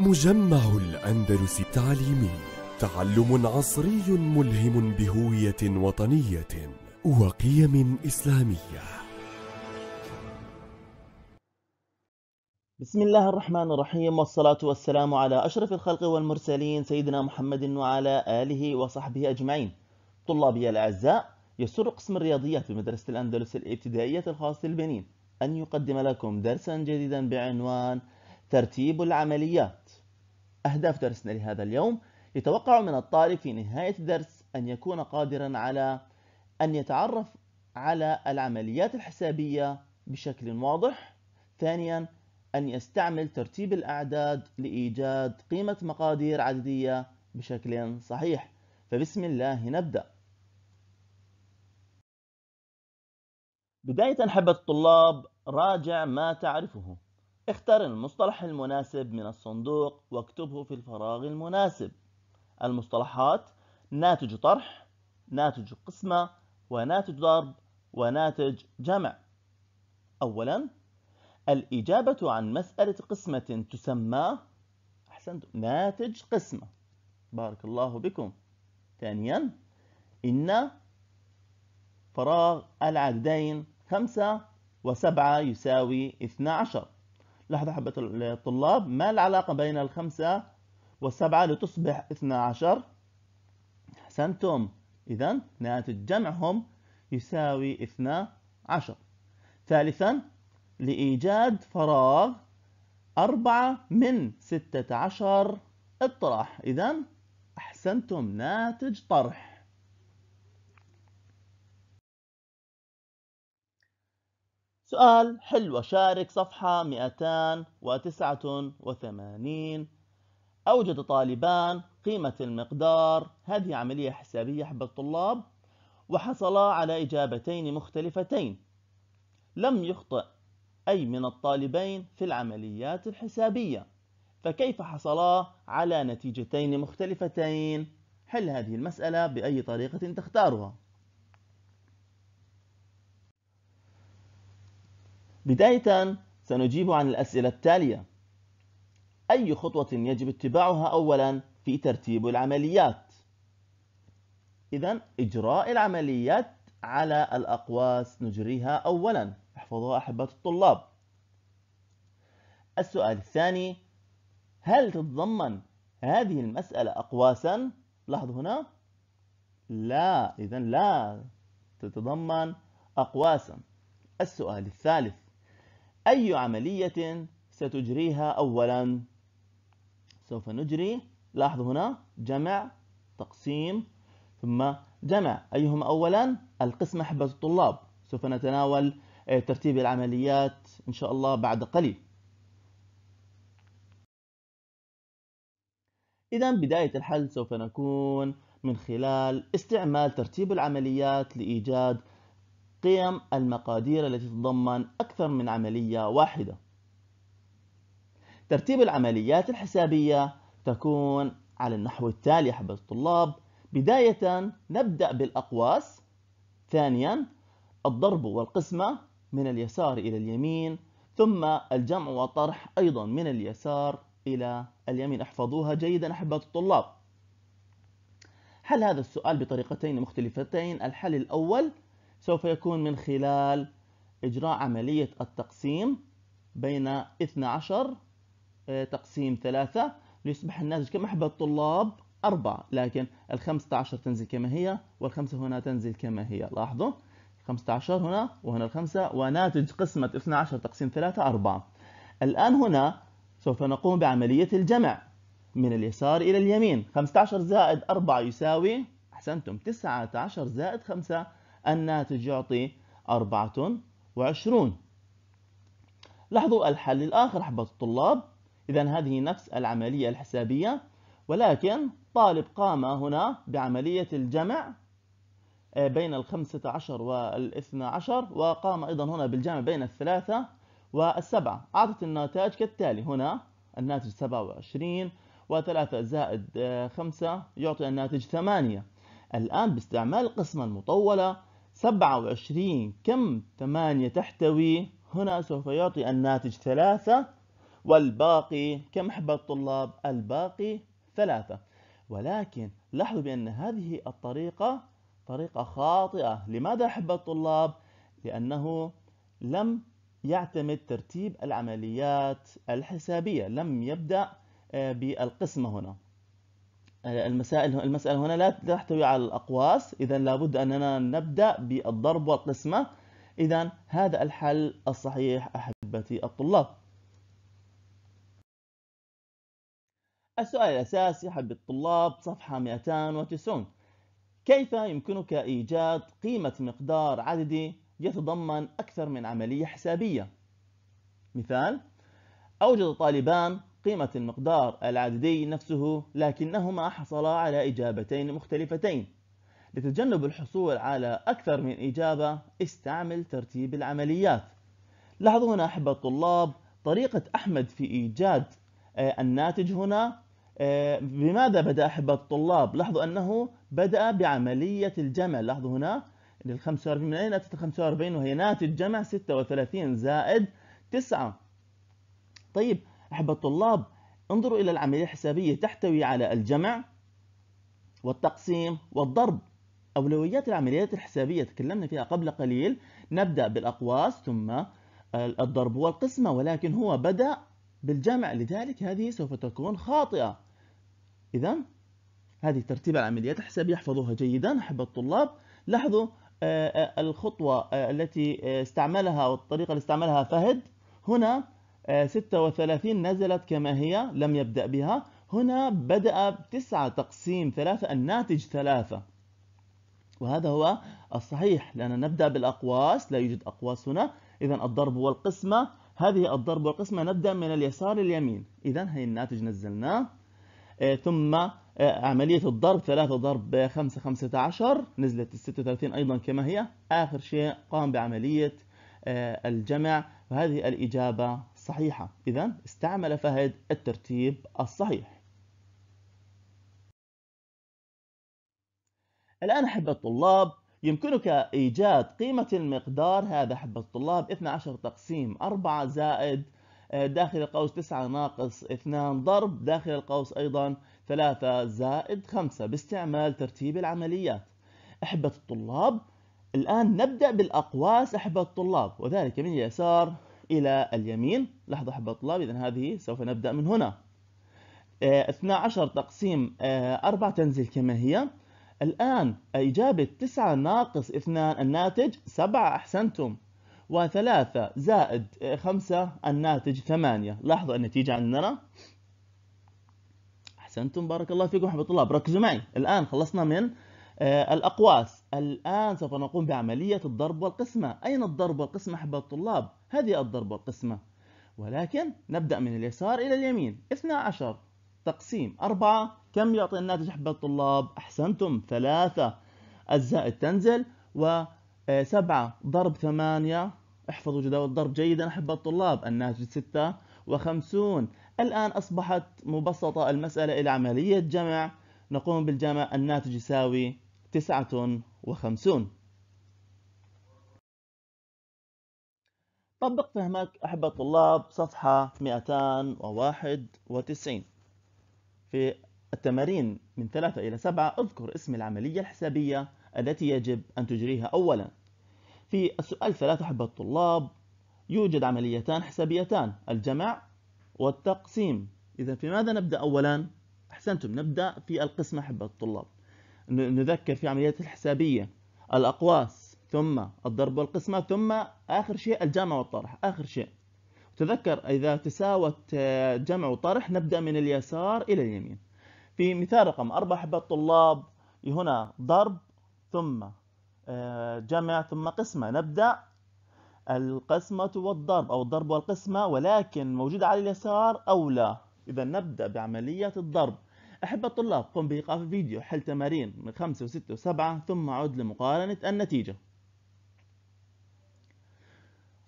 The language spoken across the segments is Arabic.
مجمع الأندلس التعليمي تعلم عصري ملهم بهوية وطنية وقيم إسلامية بسم الله الرحمن الرحيم والصلاة والسلام على أشرف الخلق والمرسلين سيدنا محمد وعلى آله وصحبه أجمعين طلابي الأعزاء يسر قسم الرياضيات بمدرسة الأندلس الابتدائية الخاصة البنين أن يقدم لكم درسا جديدا بعنوان ترتيب العمليات أهداف درسنا لهذا اليوم يتوقع من الطالب في نهاية الدرس أن يكون قادرا على أن يتعرف على العمليات الحسابية بشكل واضح ثانيا أن يستعمل ترتيب الأعداد لإيجاد قيمة مقادير عددية بشكل صحيح فبسم الله نبدأ بداية حبة الطلاب راجع ما تعرفه اختر المصطلح المناسب من الصندوق واكتبه في الفراغ المناسب المصطلحات ناتج طرح ناتج قسمة وناتج ضرب وناتج جمع أولا الإجابة عن مسألة قسمة تسمى أحسنت ناتج قسمة بارك الله بكم ثانيا إن فراغ العددين خمسة وسبعة يساوي اثنا عشر لحظة حبة الطلاب ما العلاقة بين الخمسة والسبعة لتصبح 12 أحسنتم إذا ناتج جمعهم يساوي 12 ثالثا لإيجاد فراغ أربعة من ستة عشر اطرح إذا أحسنتم ناتج طرح سؤال حل وشارك صفحة 289 أوجد طالبان قيمة المقدار هذه عملية حسابية حب الطلاب وحصلا على إجابتين مختلفتين لم يخطئ أي من الطالبين في العمليات الحسابية فكيف حصلا على نتيجتين مختلفتين؟ حل هذه المسألة بأي طريقة تختارها بداية سنجيب عن الأسئلة التالية أي خطوة يجب اتباعها أولا في ترتيب العمليات؟ إذا إجراء العمليات على الأقواس نجريها أولا احفظوها أحبة الطلاب السؤال الثاني هل تتضمن هذه المسألة أقواسا؟ لاحظوا هنا لا إذا لا تتضمن أقواسا السؤال الثالث أي عملية ستجريها أولا سوف نجري لاحظوا هنا جمع تقسيم ثم جمع أيهما أولا القسمة حبة الطلاب سوف نتناول آه، ترتيب العمليات إن شاء الله بعد قليل إذا بداية الحل سوف نكون من خلال استعمال ترتيب العمليات لإيجاد قيم المقادير التي تتضمن أكثر من عملية واحدة ترتيب العمليات الحسابية تكون على النحو التالي حب الطلاب بداية نبدأ بالأقواس ثانيا الضرب والقسمة من اليسار إلى اليمين ثم الجمع والطرح أيضا من اليسار إلى اليمين احفظوها جيدا أحبة الطلاب حل هذا السؤال بطريقتين مختلفتين الحل الأول سوف يكون من خلال إجراء عملية التقسيم بين 12 آه، تقسيم 3 ليصبح الناتج كم أحب الطلاب؟ 4 لكن ال 15 تنزل كما هي والخمسة هنا تنزل كما هي لاحظوا 15 هنا وهنا الخمسة وناتج قسمة 12 تقسيم 3 4 الآن هنا سوف نقوم بعملية الجمع من اليسار إلى اليمين 15 زائد 4 يساوي أحسنتم 19 زائد 5 الناتج يعطي 24 لاحظوا الحل الآخر حبة الطلاب إذا هذه نفس العملية الحسابية ولكن طالب قام هنا بعملية الجمع آه، بين الخمسة عشر والاثنى عشر وقام أيضا هنا بالجمع بين الثلاثة والسبعة أعطت النتائج كالتالي هنا الناتج 27 وعشرين وثلاثة زائد 5 آه، يعطي الناتج 8 الآن باستعمال القسمة المطولة 27 كم 8 تحتوي؟ هنا سوف يعطي الناتج 3 والباقي كم حبة الطلاب؟ الباقي 3 ولكن لاحظوا بأن هذه الطريقة طريقة خاطئة لماذا حبة الطلاب؟ لأنه لم يعتمد ترتيب العمليات الحسابية لم يبدأ آه، بالقسمة هنا المسائل المسألة هنا لا تحتوي على الأقواس إذا لابد أننا نبدأ بالضرب والقسمة إذا هذا الحل الصحيح أحبتي الطلاب السؤال الأساسي حب الطلاب صفحة 290 كيف يمكنك إيجاد قيمة مقدار عددي يتضمن أكثر من عملية حسابية؟ مثال أوجد طالبان قيمة المقدار العددي نفسه لكنهما حصلا على إجابتين مختلفتين لتجنب الحصول على أكثر من إجابة استعمل ترتيب العمليات لاحظوا هنا أحبة الطلاب طريقة أحمد في إيجاد آه، الناتج هنا آه، بماذا بدأ أحبة الطلاب؟ لاحظوا أنه بدأ بعملية الجمع لاحظوا هنا لل 45 من أين أتت 45 وهي ناتج جمع 36 زائد 9 طيب أحبة الطلاب انظروا إلى العملية الحسابية تحتوي على الجمع والتقسيم والضرب أولويات العمليات الحسابية تكلمنا فيها قبل قليل نبدأ بالأقواس ثم الضرب والقسمة ولكن هو بدأ بالجمع لذلك هذه سوف تكون خاطئة إذا هذه ترتيب العمليات الحسابية احفظوها جيدا أحبة الطلاب لاحظوا آه، آه، الخطوة آه، التي استعملها والطريقة اللي استعملها فهد هنا 36 آه، نزلت كما هي لم يبدأ بها هنا بدأ 9 تقسيم 3 الناتج 3 وهذا هو الصحيح لأننا نبدأ بالأقواس لا يوجد أقواس هنا إذا الضرب والقسمة هذه الضرب والقسمة نبدأ من اليسار لليمين إذا هي الناتج نزلناه آه، ثم آه، عملية الضرب 3 ضرب 5 15 نزلت ال 36 أيضا كما هي آخر شيء قام بعملية الجمع وهذه الإجابة صحيحة إذا استعمل فهد الترتيب الصحيح الآن أحب الطلاب يمكنك إيجاد قيمة المقدار هذا أحب الطلاب 12 تقسيم 4 زائد آه، داخل القوس 9 ناقص 2 ضرب داخل القوس أيضا 3 زائد 5 باستعمال ترتيب العمليات أحبة الطلاب الآن نبدأ بالأقواس أحبة الطلاب وذلك من اليسار إلى اليمين لحظة أحب الطلاب إذا هذه سوف نبدأ من هنا 12 آه، تقسيم 4 آه، تنزل كما هي الآن إجابة 9 ناقص 2 الناتج 7 أحسنتم و3 زائد 5 آه، الناتج 8 لاحظوا النتيجة عندنا أحسنتم بارك الله فيكم أحب الطلاب ركزوا معي الآن خلصنا من آه، الأقواس الآن سوف نقوم بعملية الضرب والقسمة أين الضرب والقسمة أحبة الطلاب؟ هذه الضرب والقسمة ولكن نبدأ من اليسار إلى اليمين 12 تقسيم 4 كم يعطي الناتج أحبة الطلاب؟ أحسنتم 3 الزائد تنزل و7 ضرب 8 احفظوا جداول الضرب جيدا أحبة الطلاب الناتج 56 الآن أصبحت مبسطة المسألة إلى عملية جمع نقوم بالجمع الناتج يساوي تسعة وخمسون طبق فهمك أحبة الطلاب صفحة 291 في التمارين من 3 إلى 7 اذكر اسم العملية الحسابية التي يجب أن تجريها أولا في السؤال 3 أحبة الطلاب يوجد عمليتان حسابيتان الجمع والتقسيم إذا في ماذا نبدأ أولا؟ أحسنتم نبدأ في القسمة أحبة الطلاب نذكر في عمليات الحسابية الأقواس ثم الضرب والقسمة ثم آخر شيء الجمع والطرح آخر شيء تذكر إذا تساوت آه، جمع وطرح نبدأ من اليسار إلى اليمين في مثال رقم أربعة حب الطلاب هنا ضرب ثم آه، جمع ثم قسمة نبدأ القسمة والضرب أو الضرب والقسمة ولكن موجود على اليسار أو لا إذا نبدأ بعملية الضرب أحب الطلاب قم بإيقاف الفيديو حل تمارين من خمسة وستة وسبعة ثم عد لمقارنة النتيجة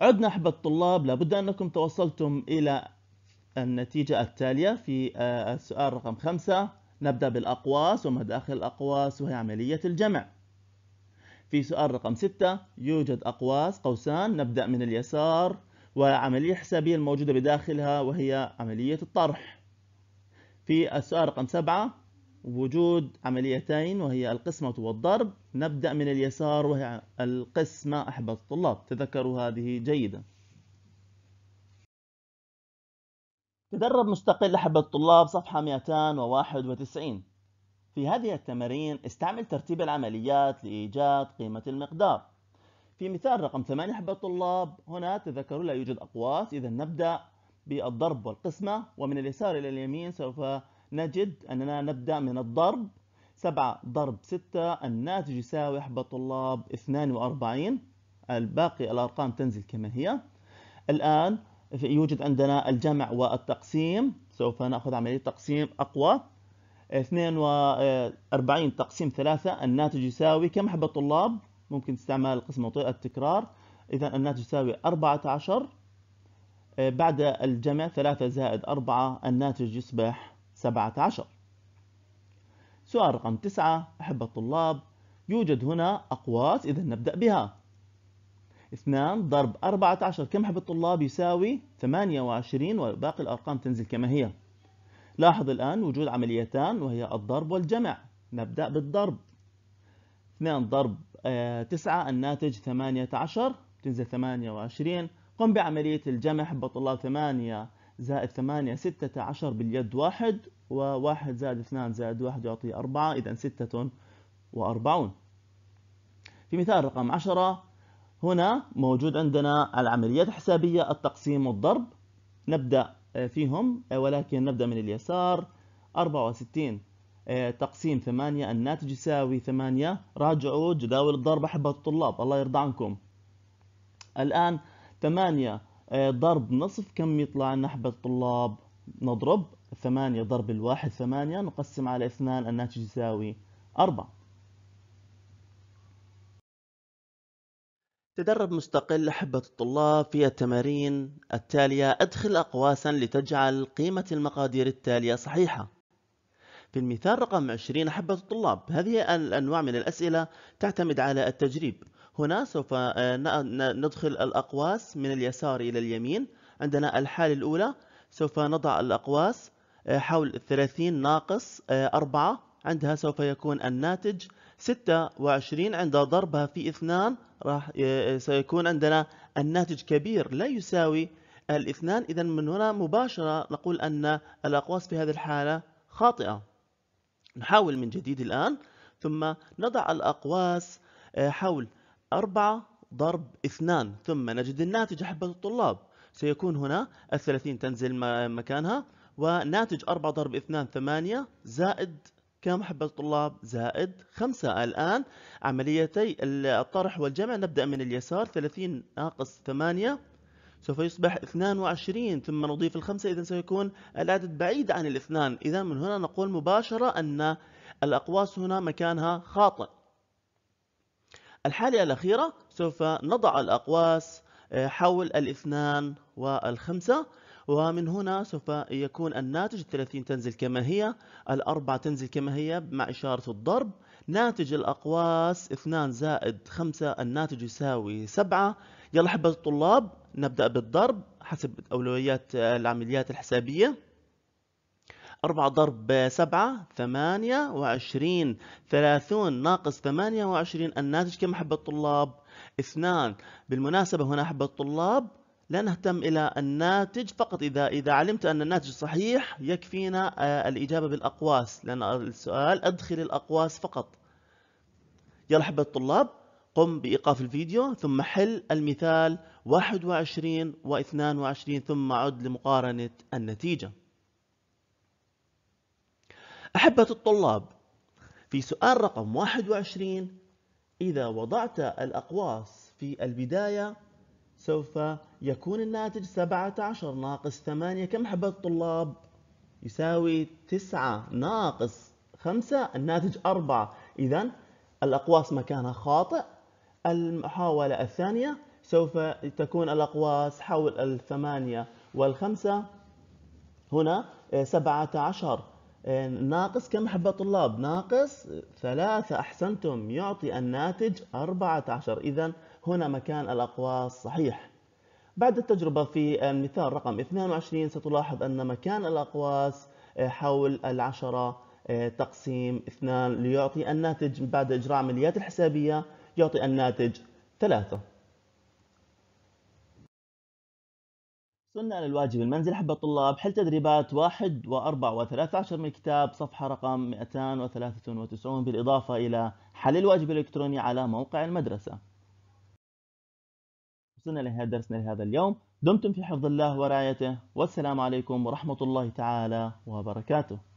عدنا أحب الطلاب لابد أنكم توصلتم إلى النتيجة التالية في آه، السؤال رقم خمسة نبدأ بالأقواس وما داخل الأقواس وهي عملية الجمع في سؤال رقم ستة يوجد أقواس قوسان نبدأ من اليسار وعملية حسابية الموجودة بداخلها وهي عملية الطرح في السؤال رقم سبعة وجود عمليتين وهي القسمة والضرب نبدأ من اليسار وهي القسمة أحبة الطلاب تذكروا هذه جيدا تدرب مستقل أحبة الطلاب صفحة 291 في هذه التمارين استعمل ترتيب العمليات لإيجاد قيمة المقدار في مثال رقم 8 أحبة الطلاب هنا تذكروا لا يوجد أقواس إذا نبدأ بالضرب والقسمة ومن اليسار إلى اليمين سوف نجد أننا نبدأ من الضرب 7 ضرب 6 الناتج يساوي أحبة طلاب 42 الباقي الأرقام تنزل كما هي الآن يوجد عندنا الجمع والتقسيم سوف نأخذ عملية تقسيم أقوى 42 تقسيم 3 الناتج يساوي كم حبة طلاب ممكن استعمال القسمة وطيئة التكرار إذا الناتج يساوي 14 آه، بعد الجمع 3 زائد 4 الناتج يصبح 17 سؤال رقم 9 أحب الطلاب يوجد هنا أقواس إذا نبدأ بها 2 ضرب 14 كم أحب الطلاب يساوي 28 وباقي الأرقام تنزل كما هي لاحظ الآن وجود عمليتان وهي الضرب والجمع نبدأ بالضرب 2 ضرب 9 آه، الناتج 18 تنزل 28 قم بعملية الجمع بطلع 8 زائد 8 16 باليد واحد و1 زائد 2 زائد 1 يعطي 4 إذا 46 في مثال رقم 10 هنا موجود عندنا العمليات الحسابية التقسيم والضرب نبدأ آه، فيهم آه، ولكن نبدأ من اليسار 64 آه، تقسيم 8 الناتج يساوي 8 راجعوا جداول الضرب أحبة الطلاب الله يرضى عنكم الآن 8 آه، ضرب نصف كم يطلع لنا حبة طلاب نضرب 8 ضرب الواحد 8 نقسم على 2 الناتج يساوي 4 تدرب مستقل لحبة الطلاب في التمارين التالية أدخل أقواسا لتجعل قيمة المقادير التالية صحيحة في المثال رقم 20 حبة الطلاب هذه الأنواع من الأسئلة تعتمد على التجريب هنا سوف آه، ندخل الأقواس من اليسار إلى اليمين عندنا الحالة الأولى سوف نضع الأقواس آه، حول 30 ناقص 4 آه، عندها سوف يكون الناتج 26 عند ضربها في 2 راح سيكون عندنا الناتج كبير لا يساوي الاثنان إذا من هنا مباشرة نقول أن الأقواس في هذه الحالة خاطئة نحاول من جديد الآن ثم نضع الأقواس حول 4 ضرب 2 ثم نجد الناتج حبة الطلاب سيكون هنا الثلاثين تنزل مكانها وناتج 4 ضرب 2 8 زائد كم حبة الطلاب زائد 5 الآن عمليتي الطرح والجمع نبدأ من اليسار 30 ناقص 8 سوف يصبح 22 ثم نضيف الخمسة إذا سيكون العدد بعيد عن الاثنان إذا من هنا نقول مباشرة أن الأقواس هنا مكانها خاطئ الحالة الأخيرة سوف نضع الأقواس آه، حول الاثنان والخمسة ومن هنا سوف يكون الناتج 30 تنزل كما هي الأربعة تنزل كما هي مع إشارة الضرب ناتج الأقواس اثنان زائد خمسة الناتج يساوي سبعة يلا حبة الطلاب نبدأ بالضرب حسب أولويات آه، العمليات الحسابية 4 ضرب 7 28 30 ناقص 28 الناتج كم أحب الطلاب؟ 2 بالمناسبة هنا أحب الطلاب لا نهتم إلى الناتج فقط إذا إذا علمت أن الناتج صحيح يكفينا آه، الإجابة بالأقواس لأن السؤال أدخل الأقواس فقط يلا أحب الطلاب قم بإيقاف الفيديو ثم حل المثال 21 و 22 ثم عد لمقارنة النتيجة أحبة الطلاب في سؤال رقم 21 إذا وضعت الأقواس في البداية سوف يكون الناتج 17 ناقص 8 كم حبة الطلاب؟ يساوي 9 ناقص 5 الناتج 4 إذا الأقواس مكانها خاطئ المحاولة الثانية سوف تكون الأقواس حول الثمانية والخمسة هنا 17 إيه، ناقص كم حبة طلاب؟ ناقص ثلاثة أحسنتم يعطي الناتج 14 إذا هنا مكان الأقواس صحيح بعد التجربة في المثال رقم 22 ستلاحظ أن مكان الأقواس إيه، حول العشرة إيه، تقسيم 2 ليعطي الناتج بعد إجراء عمليات الحسابية يعطي الناتج 3 وصلنا للواجب المنزل حب الطلاب حل تدريبات واحد وأربع وثلاثة عشر من الكتاب صفحة رقم 293 بالإضافة إلى حل الواجب الإلكتروني على موقع المدرسة وصلنا لهذا درسنا لهذا اليوم دمتم في حفظ الله ورعايته والسلام عليكم ورحمة الله تعالى وبركاته